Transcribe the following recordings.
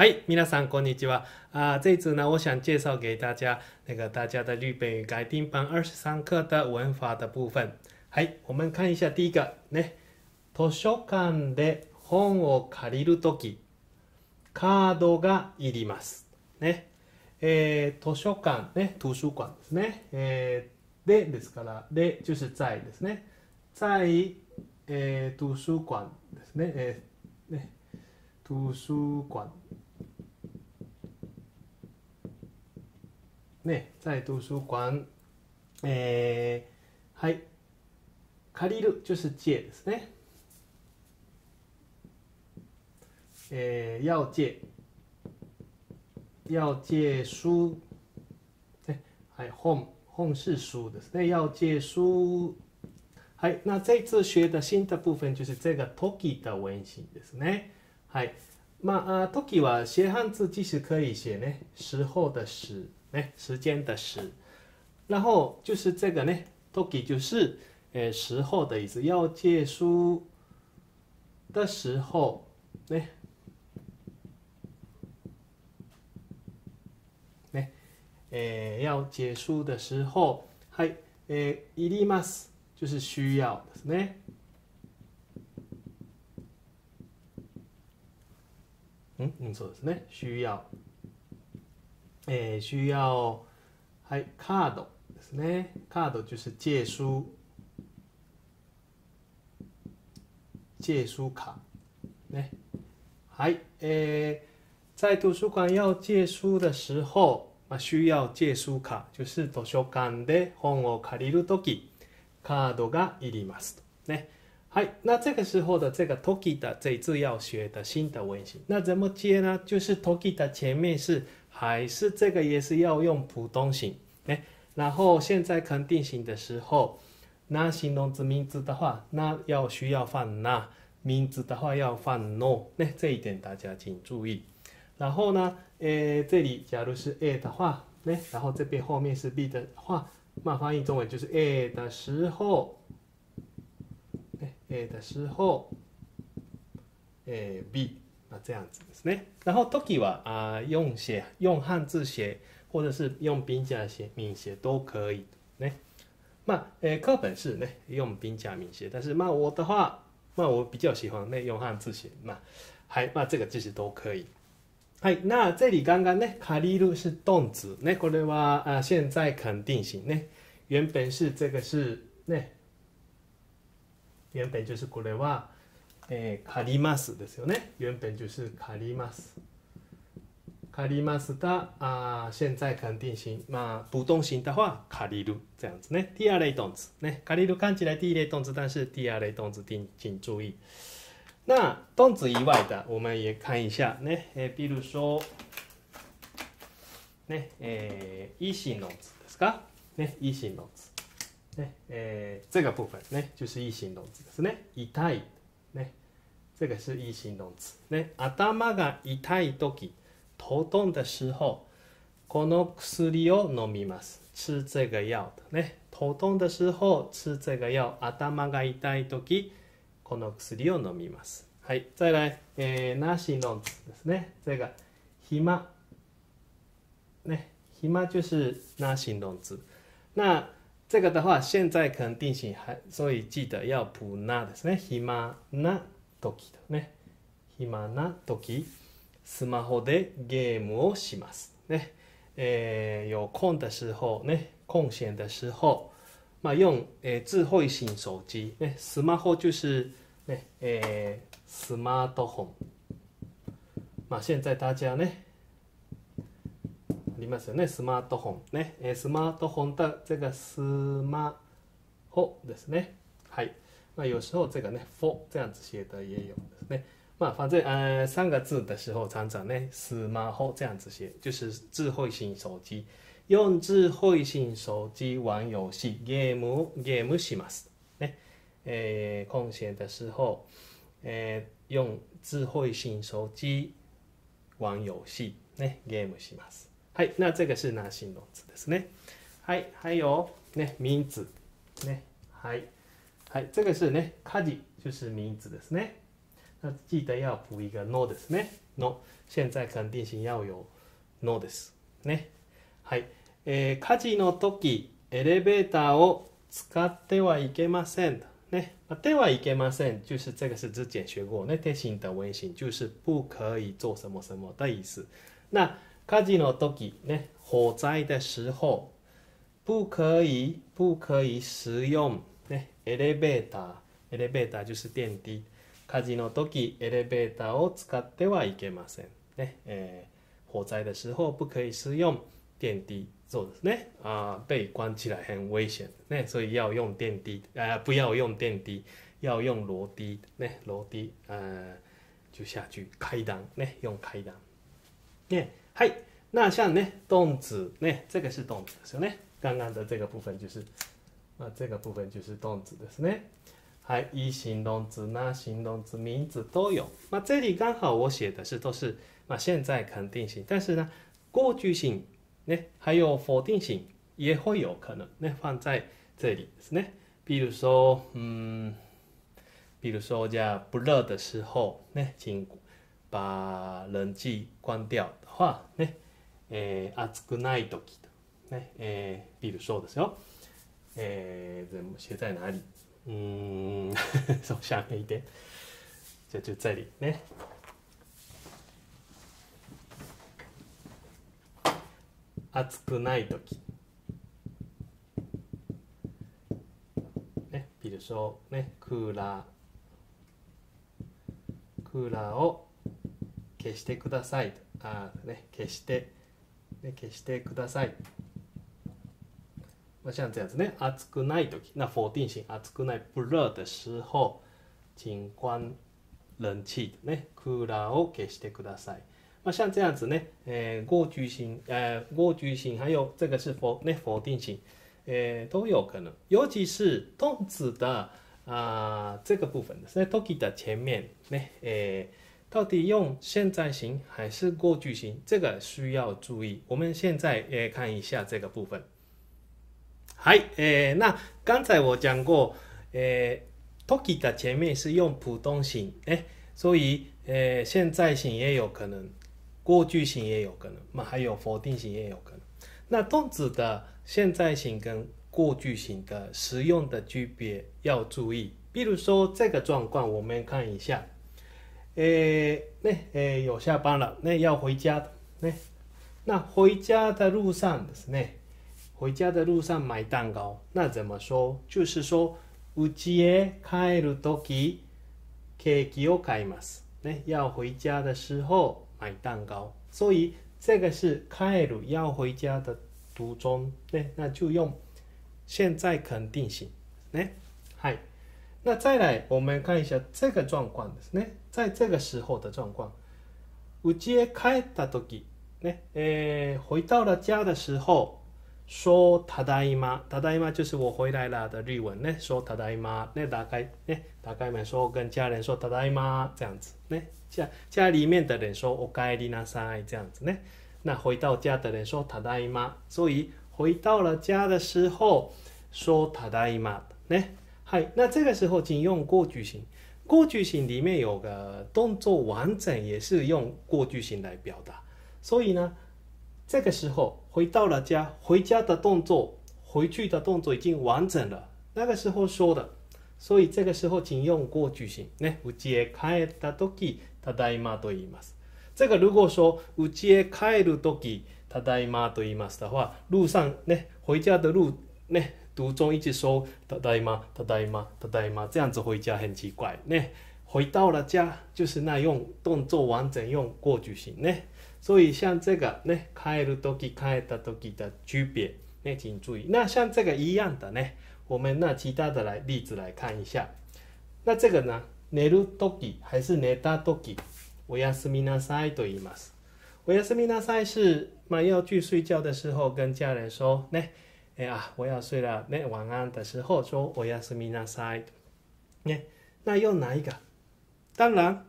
はみ皆さんこんにちは。啊、呃，这お次呢，我想介绍给大家那个大家的日本语改订版二十三课的文法的部分。嗨，我们看一下第一个，ね、図書館で本を借りるとき、カードがいります。ね、えー、図書館ね、図書館ですね。えー、でですから、で就是在ですね。在、えー、図書館ですね。えー、ね、図書館。ね、在図書館、えー、はい、借りる、就是借ですね。えー、要借、要借書、ね、はい、本、本是書ですね。要借書。はい、那这次学的新的部分就是这个時 o 的文型ですね。はい、まあ時 o は写汉字，即使可以写ね、时候的“时”。哎，时间的时，然后就是这个呢，toki 就是，哎，时候的意思。要结束的时候，呢，呢，哎，要结束的时候，还，哎 i r i m 就是需要，呢，嗯嗯，ですね，需要。えー、需要、はい、カードですね。カード就是借書。借書卡。ね。はい。えー、在図書館要借書的時候、まあ、需要借書卡。就是図書館で本を借りるとき、カードがいります。ね。はい，那这个时候的这个 toki 的这一次要学的新的文型，那怎么接呢？就是 toki 的前面是还是这个也是要用普通型。哎，然后现在肯定型的时候，那形容词名字的话，那要需要放那，名字的话要放 no，那这一点大家请注意。然后呢，诶这里假如是 a 的话呢，然后这边后面是 b 的话，那翻译中文就是 a 的时候，a 的时候，诶 b。那这样子呢？然后 t o k i 啊，用写用汉字写，或者是用平假写、米写都可以呢。那诶，课本是呢用平假米写，但是那我的话，那我比较喜欢那用汉字写嘛，还那这个其实都可以。嗨，那这里刚刚呢卡利路是动词那これは啊现在肯定型呢，原本是这个是那原本就是これは。えー、借りますですよね。原本就是借ります。借りますた、あ現在肯定心。まあ、不動心的话、借りる。这样子ね。第二类动词。ね。借りる看起来第一类动词、但是第二类动词请请注意。那动词以外的，我们也看一下。ね。えー、比如说、ね、えー、意心の词ですかね、意心の词。ね、えー、这个部分ね、就是意心の词ですね。痛い。ね、这个是一形容词。ね、頭が痛い時、頭痛的时候、この薬を飲みます。吃这个药的ね。痛的时候吃这个药。頭が痛い時、この薬を飲みます。はい、再来、えー、な形容ですね。这个暇ね，暇就是那形容词。那这个的话，现在肯定型还，所以记得要补那ですね。暇な。時とね暇な時スマホでゲームをしますねえー、有空的时候ね空闲的时候まあ用、えー、智慧型手机ねスマホ就是ねえー、スマートフォンまあ現在大家ねありますよねスマートフォンね、えー、スマートフォンだ这个スマホですねはい那有时候这个呢 for 这样子写的也有ですね。まあ反正呃三月字的时候常常呢スマホ这样子写，就是智慧型手机。用智慧型手机玩游戏ゲームゲームします。ね，诶、呃，空闲的时候，诶、呃，用智慧型手机玩游戏ねゲームします。はい、那这个是那形容词ですね。はい、はいよ。ね、名字。ね、はい。はい、这个是ね、家事就是名字ですね。那记得要补一个 no ですね。no。现在肯定性要有 no です。ね。はい。えー、家事の時、エレベーターを使ってはいけません。ね。手はいけません。就是这个是之前学过ね。手心的文心。就是不可以做什么什么的意思。那家事の時、ね。火灾的时候、不可以、不可以使用。ね、エレベーター、エレベーター就是電梯。火事の時、エレベーターを使ってはいけません。ね、えー、火災的时候不可以使用電梯。そうですね。あ被关起来很危险。ね、所以要用電梯。を不要用電梯。要用楼梯。ね、楼梯。呃、就下去。階段。ね、用階段。ね、はい。那像呢，动词呢，这个是动词ですよね。刚刚的这个部分就是那这个部分就是动词ですね。はい，一形容词、那形容词、名词都有。那这里刚好我写的是都是那现在肯定型，但是呢，过去型、ね、还有否定型也会有可能ね放在这里ですね。比如说，嗯，比如说じゃ不热的时候ね、请把冷气关掉的话ね、え暑くない時とね、え比如说ですよ。えー、全部知りたいのあり。うん、そう、上海店。じゃあ、1在里ね。暑くない時ね、比如说ね、クーラー。クーラーを消してください。あね、消して、ね、消してください。まあ、像这样子呢，暑くない時、那否定性、暑くない、不热的时候、请关冷气ね、クーラーを消してください。那像这样子呢，呃，过去型，呃，过去型，还有这个是否那否定型，呃，都有可能，尤其是动词的啊、呃、这个部分的，在 toki 的前面，那呃，到底用现在型还是过去型，这个需要注意。我们现在也看一下这个部分。好，诶，那刚才我讲过，诶，toki 的前面是用普通型、诶，所以，诶，现在型也有可能，过去型也有可能，还有否定型也有可能。那动词的现在型跟过去型的使用的区别要注意。比如说这个状况，我们看一下，诶，那，诶，有下班了，那要回家，那，那回家的路上す那。回家的路上买蛋糕，那怎么说？就是说、うちへ帰るとき、ケーキを買います。ね、要回家的时候买蛋糕。所以这个是帰る要回家的途中。ね、那就用现在肯定型。ね、はい。那再来，我们看一下这个状况ですね。在这个时候的状况，うちへ帰ったとき、ね、えー、回到了家的时候。说ただいま，ただいま就是我回来了的日文呢。说ただいま，那打开，那打开门说跟家人说ただいま这样子呢。家家里面的人说おかえりなさい这样子呢。那回到家的人说た大姨妈，所以回到了家的时候说た大姨妈呢。嗨，那这个时候仅用过去型，过去型里面有个动作完整，也是用过去型来表达。所以呢。这个时候回到了家，回家的动作、回去的动作已经完整了。那个时候说的，所以这个时候仅用过去形。ね、うちへ帰った時、ただいまと言います。这个如果说うちへ帰る時、ただいまと言います的话，路上ね，回家的路呢，途中一直说ただいま、ただいま、ただいま，这样子回家很奇怪。ね，回到了家就是那用动作完整用过句型。ね。所以像这个呢，开るとき帰ったと的区别，那请注意。那像这个一样的呢，我们那其他的来例子来看一下。那这个呢，寝るとき还是寝たとき、おやすみなさいと言います。おやすみなさい是我要去睡觉的时候跟家人说，呢，哎呀，我要睡了。那晚安的时候说，おやすみなさい。那那用哪一个？当然，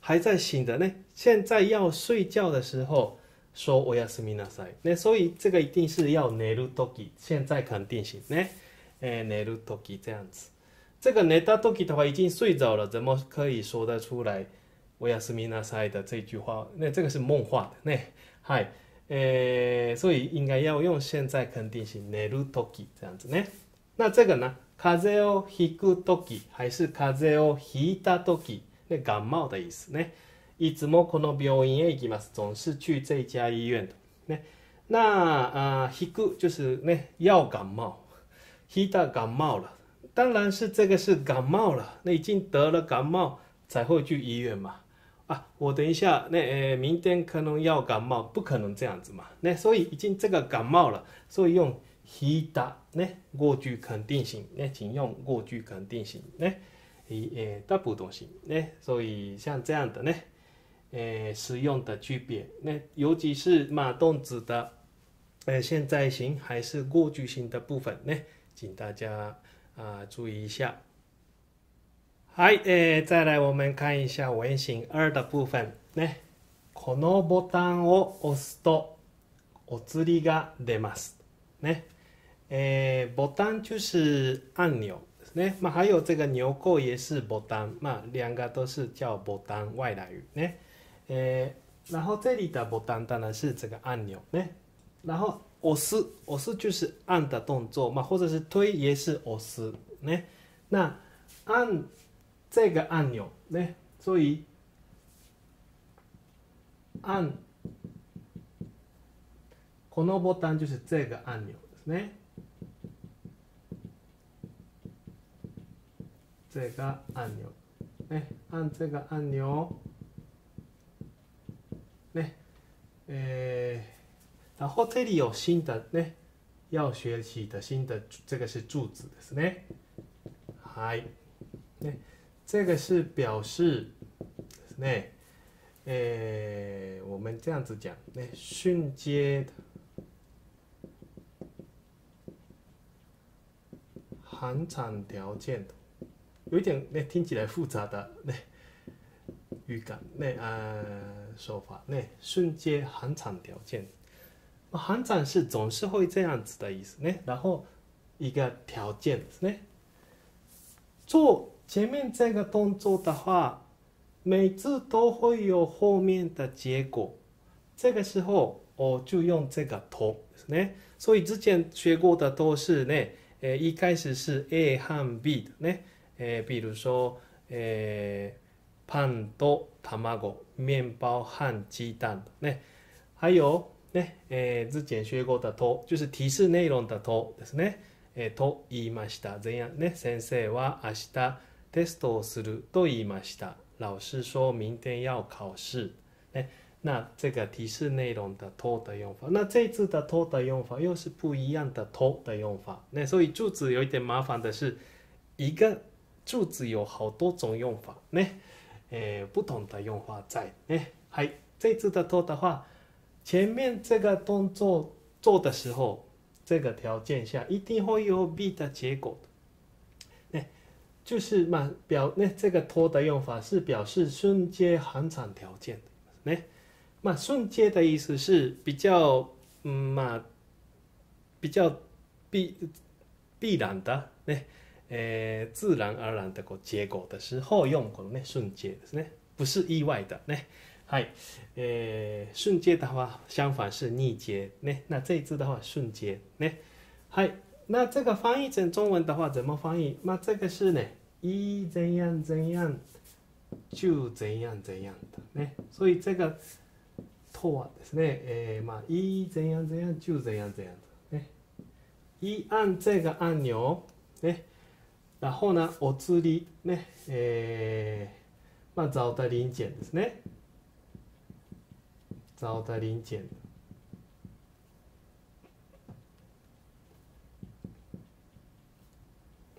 还在醒的呢。现在要睡觉的时候说おやすみなさい。ね、所以这个一定是要寝る時。き。现在肯定型。ね、え寝る時き这样子。这个寝たとき的话已经睡着了，怎么可以说得出来おやすみなさい的这句话？那这个是梦话的。ね、はい。えー、所以应该要用现在肯定型寝る時き这样子ね。那这个呢？風をひくとき、还是風をひいたとき、ね、感冒的意思ね。いつもこの病院へ行きます。总是去这家医院的。ね。那呃，引く就是ね，要感冒，引た感冒了。当然是这个是感冒了，那已经得了感冒才会去医院嘛。啊，我等一下，那呃，明天可能要感冒，不可能这样子嘛。那所以已经这个感冒了，所以用ひだね过去肯定型ね，请用过去肯定型だ。诶、大不动型ね。所以像这样的呢。使用的区别。那尤其是马动词的诶现在型还是过去型的部分呢，请大家啊注意一下。はい、再来我们看一下文型二的部分。このボタンを押すとお釣りが出ます。ね、えー、ボタン就是按钮ですね。まあ、还有这个牛扣也是ボタン。まあ、两个都是叫ボタン外来语ね。えー、然后这里的 b u t 当然是这个按钮呢，然后押す押す就是按的动作嘛，或者是推也是押す呢。那按这个按钮呢，所以按このボタン就是这个按钮ですね。这个按钮，哎，按这个按钮。呢，诶，然后这里有新的呢，要学习的新的，这个是柱子，是呢，嗨，那这个是表示，呢，诶，我们这样子讲，呢，瞬间，寒产条件，有一点呢听起来复杂的，呢，语感，呢，啊。说法，那瞬间寒惨条件，寒惨是总是会这样子的意思呢。然后一个条件で做前面这个动作的话，每次都会有后面的结果。这个时候我就用这个とですね。所以之前学过的都是呢，呃，一开始是 A 和 B 的呢，呃，比如说，呃。パンと卵、麺包和鸡蛋ね。还有ね、えー、之前学过的と、就是提示内容的とですね。えー、と言いました。前夜ね、先生は明日テストをすると言いました。老师说明天要考试。ね、那这个提示内容的と的用法，那这次的と的用法又是不一样的と的用法。ね、所以柱子有一点麻烦的是，一个柱子有好多种用法。ね。诶，不同的用法在诶，还这次的拖的话，前面这个动作做的时候，这个条件下一定会有 B 的结果的。就是嘛，表那这个拖的用法是表示瞬间含场条件的。诶，嘛瞬间的意思是比较，嗯嘛，比较必必然的。那えー、自然而然的こ结果的时候用このね瞬間ですね。不是意外的ね。はい。えー、瞬間的话相反是逆接ね。那这一次的话瞬间ね。はい。那这个翻译成中文的话怎么翻译？那这个是呢，一怎样怎样就怎样怎样的ね。所以这个とはですね、えー、まあ一怎样怎样就怎样怎样的ね。按这个按钮ね。然后呢，お釣りね、えー、まあザオタリンチェンですね。ザオタリンチェン。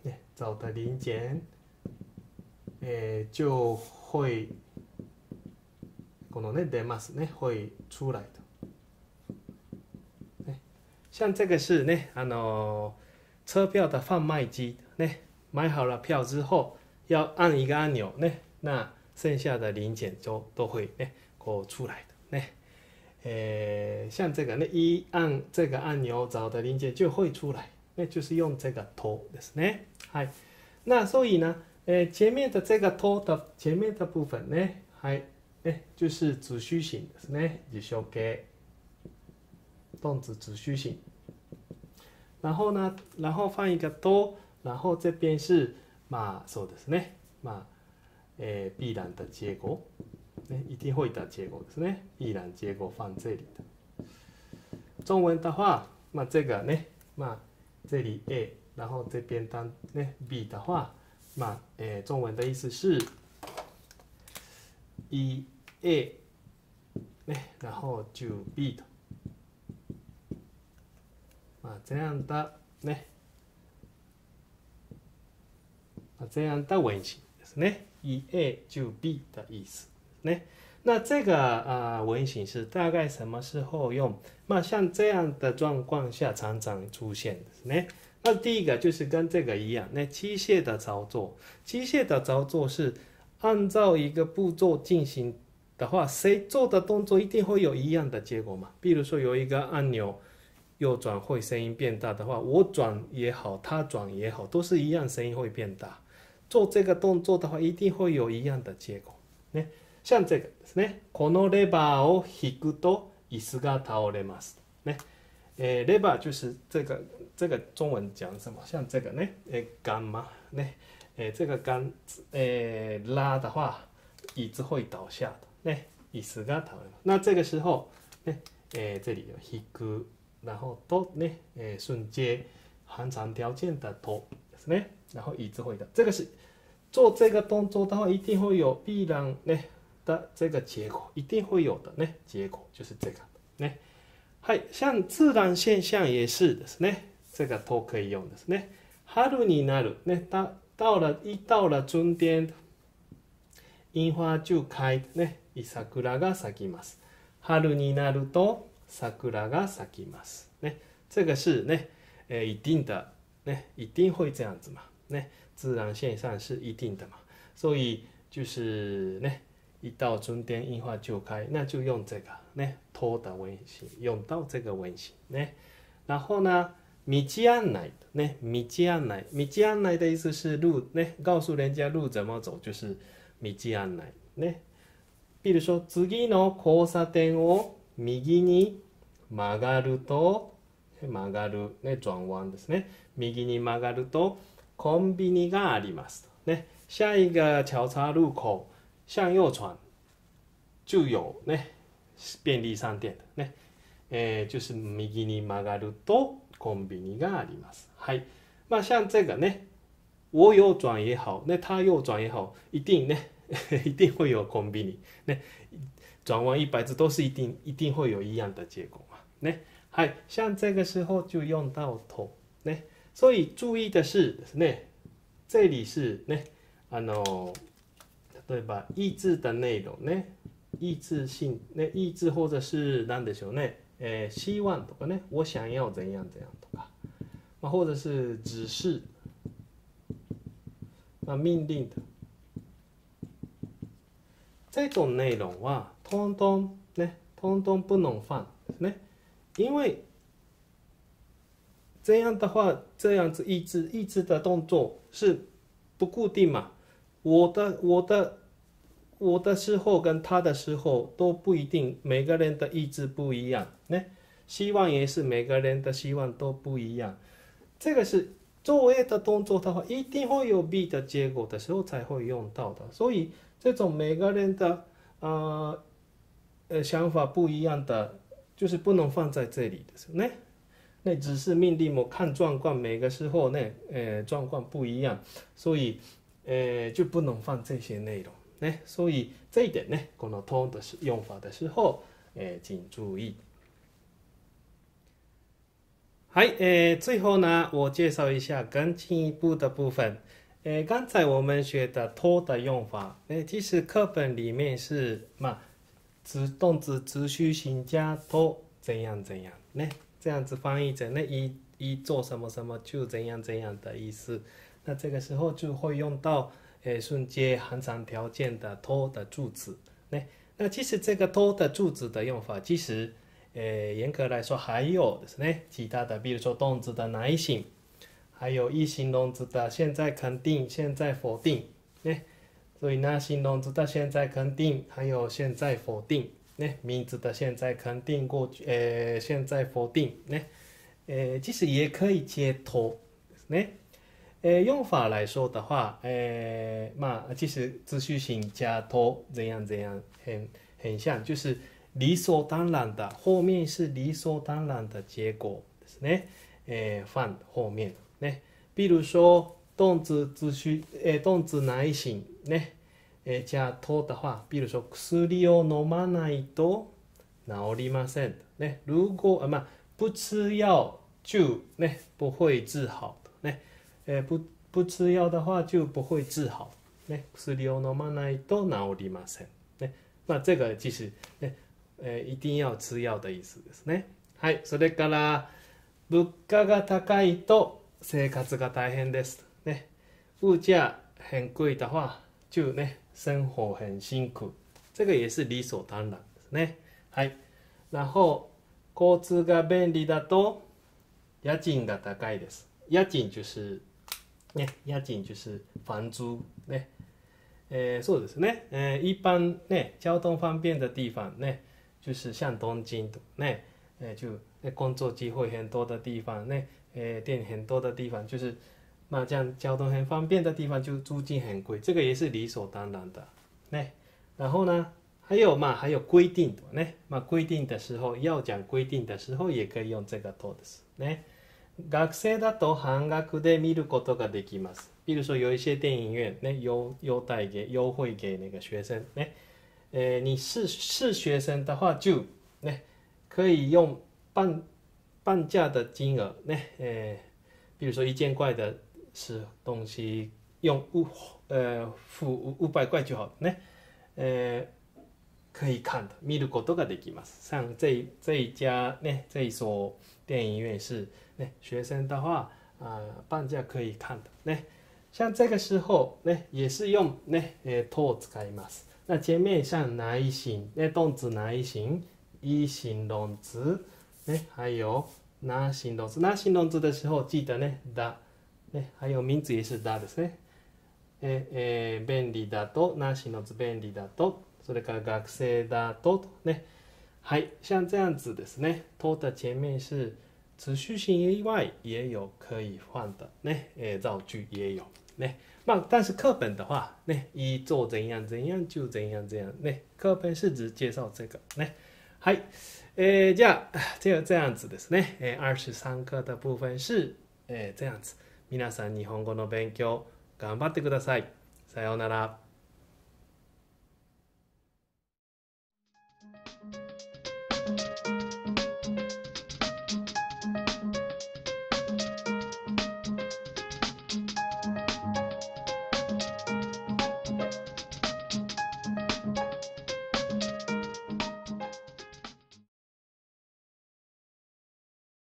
ね、ザオタリンチェン、えー、就会このね出ますね、会出来と。ね、像这个是ね、あのー、车票的贩卖机ね。买好了票之后，要按一个按钮呢，那剩下的零钱就都会呢给我出来的呢。诶，像这个，那一按这个按钮，找的零钱就会出来，那就是用这个多的呢。嗨，那所以呢，诶，前面的这个多的前面的部分呢，嗨，诶，就是主语性的是呢，就小个动词主语性。然后呢，然后放一个多。然后这边是まあそうですね。まあ、えー、B 欄的结合。ね、一定会的结合ですね。B 欄结合放这里的。中文的话，まあ这个ね、まあ这里 A，然后这边当ね B 的话，まあ诶、えー、中文的意思是一 A，ね，然后就 B 的。まあ这样的ね。这样的文型，是呢，以 A 就 B 的意思，呢。那这个啊文型是大概什么时候用？那像这样的状况下常常出现，呢。那第一个就是跟这个一样，那机械的操作，机械的操作是按照一个步骤进行的话，谁做的动作一定会有一样的结果嘛。比如说有一个按钮，右转会声音变大的话，我转也好，他转也好，都是一样，声音会变大。做这个动作的话，一定会有一样的结果。ね。像这个ですね。このレバーを引くと椅子が倒れます。ね。えー、レバー就是这个这个中文讲什么？像这个呢，えー、杆嘛，ね，えー、这个杆，えー、拉的话，椅子会倒下的，ね，椅子が倒れます。那这个时候，ね，えー、这里有引く，然后とね，えー、瞬间含常条件的とですね。然后椅子会的。这个是做这个动作的话，一定会有必然ね的这个结果，一定会有的呢结果就是这个呢。はい、像自然现象也是ですね。这个都可以用ですね。春になるね，到到了一到了春天，樱花就开ね，桜が咲きます。春になると桜が咲きます。ね，这个是ね，一定的，ね，一定会这样子嘛。ね，自然现象是一定的嘛，所以就是一到春天樱花就开，那就用这个ね、托的文型，用到这个文型呢，然后呢，米基安奈呢，米基安奈，米的意思是路ね、告诉人家路怎么走，就是米基安ね。比如说，次の交差点を右に曲がると、曲がるね、转弯ですね。右に曲がると。コンビニがありますね。下一个交叉路口向右转就有ね便利商店ね。えー、就是右に曲がるとコンビニがあります。はい。まあ像这个ね、我右转也好，那他右转也好，一定呢，一定会有 c o m はい。n i 那转弯一百次都是一定一定会有一样的结果嘛。はい。像这个时候就用到头。那所以注意的是ですね、这里是ね、あの、例えば、意志的内容ね、意志性、ね、意志或者是何でしょうね、えー、希望とかね、我想要怎样怎样とか、まあ、或者是指示、まあ、命令的。这种内容は、通通ね、通通不能放ですね。因为这样的话，这样子一直一直的动作是不固定嘛？我的我的我的时候跟他的时候都不一定，每个人的意志不一样。那希望也是每个人的希望都不一样。这个是作为的动作的话，一定会有 B 的结果的时候才会用到的。所以这种每个人的呃呃想法不一样的，就是不能放在这里的呢。那只是命令我看状况，每个时候呢，呃，状况不一样，所以，呃，就不能放这些内容。哎，所以这一点呢，可能拖的用法的时候，呃，请注意。好，呃，最后呢，我介绍一下更进一步的部分。呃，刚才我们学的拖的用法，哎，其实课本里面是，嘛，动词持续型加拖，怎样怎样呢？这样子翻译成那一一做什么什么就怎样怎样的意思，那这个时候就会用到，诶，瞬间行长条件的拖的柱子，那那其实这个拖的柱子的用法，其实，诶，严格来说还有呢其他的，比如说动词的哪一型，还有一形容词的现在肯定、现在否定，所以呢，形容词的现在肯定还有现在否定。ね，名字的现在肯定过去，呃，现在否定ね，呃，其实也可以接头ね。え用法来说的话，えー、まあ其实自序性加拖怎样怎样，很很像，就是理所当然的，后面是理所当然的结果ですね。え放后面ね，比如说动词自序，え动词男性ね。えじゃあトったは、比如说薬を飲まないと治りません。ね、如果まあ不吃药就ね不会治好ね、え不不吃药的话就不会治好。ね、薬を飲まないと治りません。ね、まあ这个其实ね、え一定要吃药的意思ですね。はい、それから物価が高いと生活が大変です。ね、物价很贵的话就ね生活很辛苦。这个也是理所当然ですね。はい。然后、交通が便利だと、家賃が高いです。家賃就是、ね、家賃就是房租。ね。えー、そうですね。えー、一般ね、交通方便的地方ね、就是像东京とね、えー、就、ね、工作机会很多的地方ね、えー、店很多的地方、就是、那这样交通很方便的地方就租金很贵，这个也是理所当然的。那然后呢，还有嘛，还有规定的呢，まあ规定的时候要讲规定的时候也可以用这个とです。ね。学生だと半額で見ることができます。比如说有一些电影院ね，优优待给优惠给那个学生ね。呃，你是是学生的话就呢可以用半半价的金额呢，呃，比如说一千块的。是东西用五呃付五百块就好ね。可以看的見ることができます。像这这一家呢，这一所电影院是ね学生的话啊、呃、半价可以看的ね。像这个时候呢，也是用呢えと使います。那前面像内心ね动词内心、一形容词ね还有那形容词那形容词的时候记得呢だ。ね、还有名字也是だですね。ええー、便利だと、なしのつ便利だと、それから学生だと、とね。はい、像这样子ですね。と的前面是持续性以外也有可以换的ね、えー、造句也有ね。まあ、但是课本的话ね、一做怎样怎样就怎样怎样ね。课本是只介绍这个ね。はい。えー、じゃあ、这个这样子ですね。えー、23课的部分是、えー、这样子。皆さん日本語の勉強頑張ってください。さようなら。